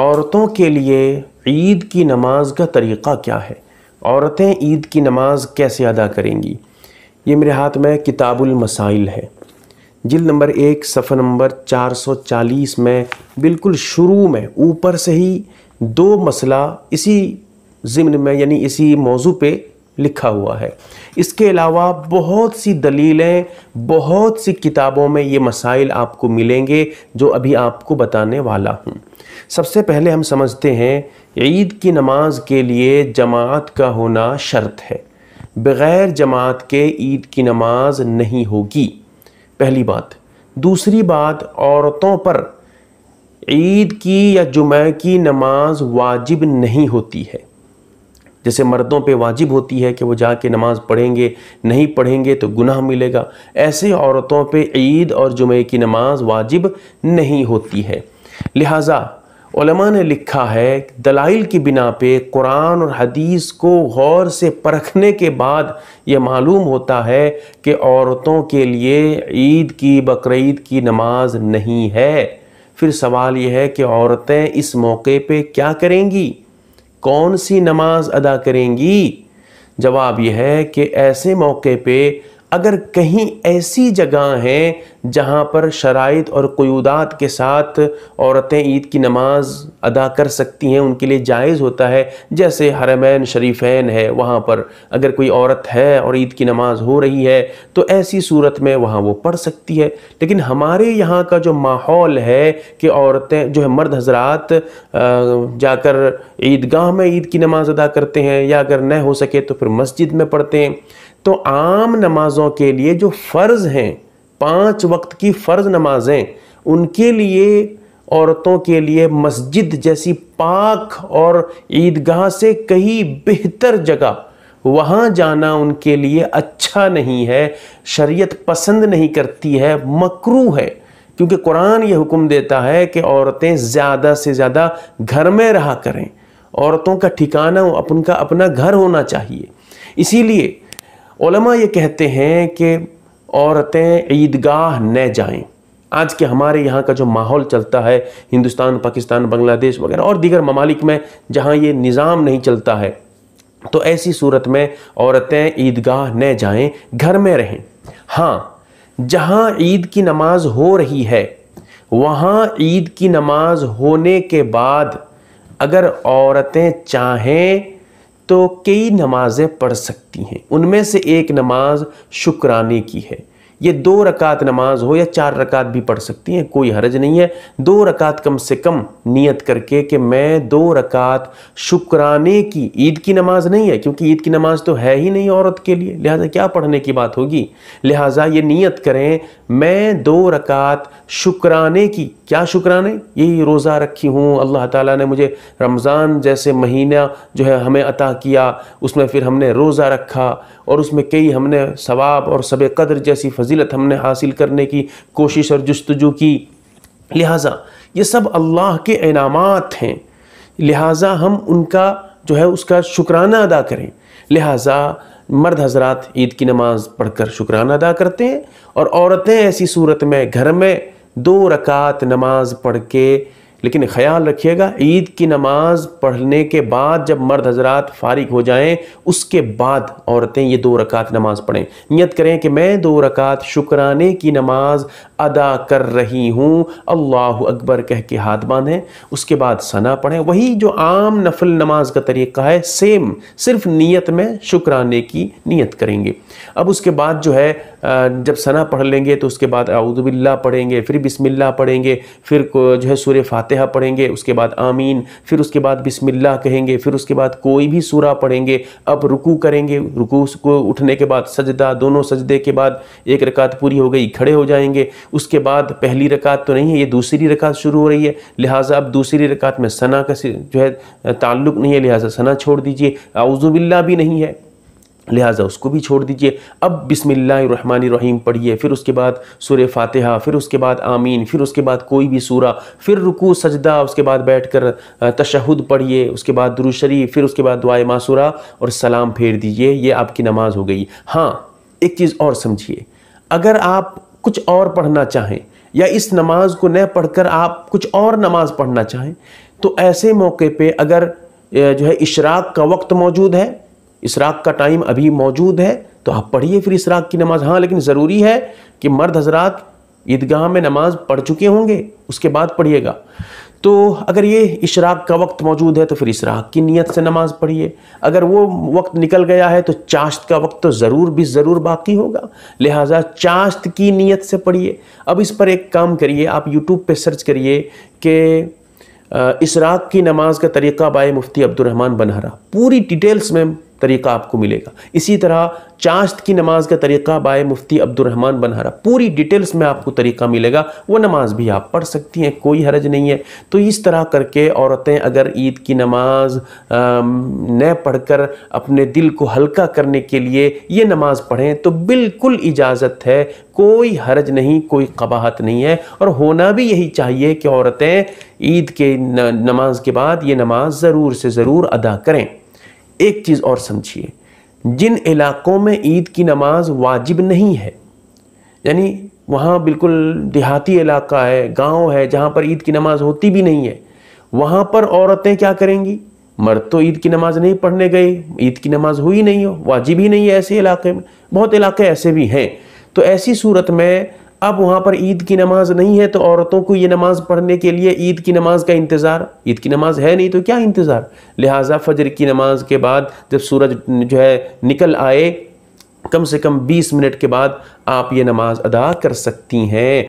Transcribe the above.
औरतों के लिए ईद की नमाज का तरीक़ा क्या है औरतें ईद की नमाज कैसे अदा करेंगी ये मेरे हाथ में किताबुल मसाइल है जिल नंबर एक सफ़र नंबर 440 में बिल्कुल शुरू में ऊपर से ही दो मसला इसी ज़िम्न में यानी इसी मौजू पे लिखा हुआ है इसके अलावा बहुत सी दलीलें बहुत सी किताबों में ये मसाइल आपको मिलेंगे जो अभी आपको बताने वाला हूँ सबसे पहले हम समझते हैं ईद की नमाज के लिए जमात का होना शर्त है बग़ैर जमात के ईद की नमाज नहीं होगी पहली बात दूसरी बात औरतों पर ईद की या जुमे की नमाज वाजिब नहीं होती है जैसे मर्दों पे वाजिब होती है कि वो जाके नमाज़ पढ़ेंगे नहीं पढ़ेंगे तो गुनाह मिलेगा ऐसे औरतों पे ईद और जुमे की नमाज वाजिब नहीं होती है लिहाजा उलमा ने लिखा है दलाइल की बिना पे कुरान और हदीस को गौर से परखने के बाद यह मालूम होता है कि औरतों के लिए ईद की बकरीद की नमाज नहीं है फिर सवाल यह है कि औरतें इस मौके पे क्या करेंगी कौन सी नमाज अदा करेंगी जवाब यह है कि ऐसे मौके पे अगर कहीं ऐसी जगह हैं जहाँ पर शराइ और क्यूदात के साथ औरतें ईद की नमाज़ अदा कर सकती हैं उनके लिए जायज़ होता है जैसे हरमैन शरीफैन है वहाँ पर अगर कोई औरत है और ईद की नमाज़ हो रही है तो ऐसी सूरत में वहाँ वो पढ़ सकती है लेकिन हमारे यहाँ का जो माहौल है कि औरतें जो है मर्द हजरात जाकर ईदगाह में ईद की नमाज़ अदा करते हैं या अगर न हो सके तो फिर मस्जिद में पढ़ते हैं तो आम नमाज़ों के लिए जो फ़र्ज़ हैं पांच वक्त की फ़र्ज़ नमाज़ें उनके लिए औरतों के लिए मस्जिद जैसी पाक और ईदगाह से कहीं बेहतर जगह वहाँ जाना उनके लिए अच्छा नहीं है शरीयत पसंद नहीं करती है मकरू है क्योंकि कुरान ये हुक्म देता है कि औरतें ज़्यादा से ज़्यादा घर में रहा करें औरतों का ठिकाना अपन का अपना घर होना चाहिए इसीलिए ओलमा ये कहते हैं कि औरतें ईदगाह न जाएं आज के हमारे यहाँ का जो माहौल चलता है हिंदुस्तान पाकिस्तान बांग्लादेश वगैरह और दीगर ममालिक में जहाँ ये निज़ाम नहीं चलता है तो ऐसी सूरत में औरतें ईदगाह न जाएं घर में रहें हाँ जहाँ ईद की नमाज हो रही है वहाँ ईद की नमाज होने के बाद अगर औरतें चाहें तो कई नमाज़ें पढ़ सकती हैं उनमें से एक नमाज शुक्राने की है ये दो रकात नमाज हो या चार रकात भी पढ़ सकती हैं कोई हरज नहीं है दो रकात कम से कम नियत करके कि मैं दो रकात शुक्राने की ईद की नमाज नहीं है क्योंकि ईद की नमाज तो है ही नहीं औरत के लिए लिहाजा क्या पढ़ने की बात होगी लिहाजा ये नियत करें मैं दो रकात शुक्राने की क्या शुक्राने यही रोज़ा रखी हूँ अल्लाह ताला ने मुझे रमज़ान जैसे महीना जो है हमें अता किया उसमें फिर हमने रोज़ा रखा और उसमें कई हमने सवाब और सब कदर जैसी फजी फजीलत हमने हासिल करने की कोशिश और जस्तजू की लिहाजा ये सब अल्लाह के इनाम हैं लिहाजा हम उनका जो है उसका शुक्राना अदा करें लिहाजा मर्द हजरात ईद की नमाज़ पढ़कर शुक्राना अदा करते हैं और औरतें ऐसी सूरत में घर में दो रकात नमाज़ पढ़ के लेकिन ख्याल रखिएगा ईद की नमाज पढ़ने के बाद जब मर्द हजरात फारिग हो जाएं उसके बाद औरतें ये दो रकात नमाज पढ़ें नियत करें कि मैं दो रकात शुक्राने की नमाज अदा कर रही हूँ अल्लाह अकबर कह के हाथ बांधें उसके बाद सना पढ़ें वही जो आम नफल नमाज का तरीका है सेम सिर्फ नीयत में शुक्राने की नीयत करेंगे अब उसके बाद जो है जब सना पढ़ लेंगे तो उसके बाद आउदबिल्ला पढ़ेंगे फिर बिस्मिल्लाह पढ़ेंगे फिर जो है सूर्य फातहा पढ़ेंगे उसके बाद आमीन फिर उसके बाद बिस्मिल्लाह कहेंगे फिर उसके बाद कोई भी सूरा पढ़ेंगे अब रुकू करेंगे रुकू को उठने के बाद सजदा दोनों सजदे के बाद एक रकात पूरी हो गई खड़े हो जाएंगे उसके बाद पहली रकात तो नहीं है ये दूसरी रकात शुरू हो रही है लिहाजा अब दूसरी रकात में सना का जो है ताल्लुक़ नहीं है लिहाजा सना छोड़ दीजिए आउज़ुबिल्ला भी नहीं है लिहाजा उसको भी छोड़ दीजिए अब रहीम पढ़िए फिर उसके बाद सुर फातिहा फिर उसके बाद आमीन फिर उसके बाद कोई भी सूरा फिर रुकू सजदा उसके बाद बैठ कर तशहद पढ़िए उसके बाद दुरुशरी फिर उसके बाद दुआ मासूरा और सलाम फेर दीजिए ये आपकी नमाज हो गई हाँ एक चीज़ और समझिए अगर आप कुछ और पढ़ना चाहें या इस नमाज को न पढ़कर आप कुछ और नमाज पढ़ना चाहें तो ऐसे मौके पे अगर जो है इशराक का वक्त मौजूद है इशराक का टाइम अभी मौजूद है तो आप पढ़िए फिर इसराक की नमाज़ हाँ लेकिन ज़रूरी है कि मर्द हजरात ईदगाह में नमाज पढ़ चुके होंगे उसके बाद पढ़िएगा तो अगर ये इशराक का वक्त मौजूद है तो फिर इशराक की नीयत से नमाज़ पढ़िए अगर वो वक्त निकल गया है तो चाश्त का वक्त तो ज़रूर भी ज़रूर बाकी होगा लिहाजा चाश्त की नीयत से पढ़िए अब इस पर एक काम करिए आप यूट्यूब पे सर्च करिए कि इसराक की नमाज का तरीक़ा बाय मुफ्ती अब्दुलरहमान बनहरा पूरी डिटेल्स में तरीका आपको मिलेगा इसी तरह चाश्त की नमाज का तरीका बाय मुफ्ती अब्दुलरहमान बनहरा पूरी डिटेल्स में आपको तरीका मिलेगा वो नमाज भी आप पढ़ सकती हैं कोई हरज नहीं है तो इस तरह करके औरतें अगर ईद की नमाज न पढ़कर अपने दिल को हल्का करने के लिए ये नमाज पढ़ें तो बिल्कुल इजाज़त है कोई हरज नहीं कोई कबाहत नहीं है और होना भी यही चाहिए कि औरतें ईद के नमाज के बाद ये नमाज ज़रूर से ज़रूर अदा करें एक चीज़ और समझिए जिन इलाक़ों में ईद की नमाज वाजिब नहीं है यानी वहाँ बिल्कुल देहाती इलाका है गांव है जहाँ पर ईद की नमाज़ होती भी नहीं है वहाँ पर औरतें क्या करेंगी मर्द तो ईद की नमाज़ नहीं पढ़ने गए ईद की नमाज़ हुई नहीं हो वाजिब ही नहीं है ऐसे इलाके में बहुत इलाके ऐसे भी हैं तो ऐसी सूरत में अब वहाँ पर ईद की नमाज नहीं है तो औरतों को ये नमाज पढ़ने के लिए ईद की नमाज का इंतज़ार ईद की नमाज है नहीं तो क्या इंतज़ार लिहाजा फजर की नमाज के बाद जब सूरज जो है निकल आए कम से कम 20 मिनट के बाद आप ये नमाज अदा कर सकती हैं